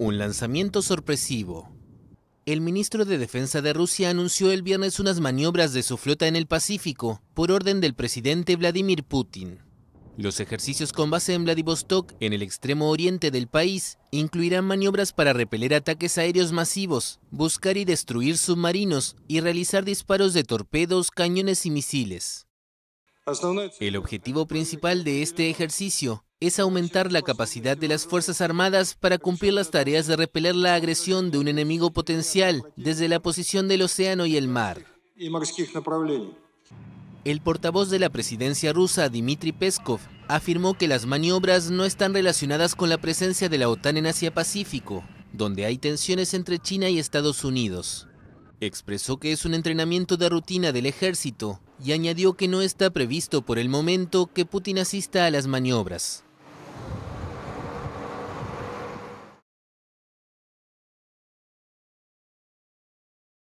Un lanzamiento sorpresivo. El ministro de Defensa de Rusia anunció el viernes unas maniobras de su flota en el Pacífico por orden del presidente Vladimir Putin. Los ejercicios con base en Vladivostok, en el extremo oriente del país, incluirán maniobras para repeler ataques aéreos masivos, buscar y destruir submarinos y realizar disparos de torpedos, cañones y misiles. El objetivo principal de este ejercicio es aumentar la capacidad de las Fuerzas Armadas para cumplir las tareas de repeler la agresión de un enemigo potencial desde la posición del océano y el mar. El portavoz de la presidencia rusa, Dmitry Peskov, afirmó que las maniobras no están relacionadas con la presencia de la OTAN en Asia-Pacífico, donde hay tensiones entre China y Estados Unidos. Expresó que es un entrenamiento de rutina del ejército y añadió que no está previsto por el momento que Putin asista a las maniobras.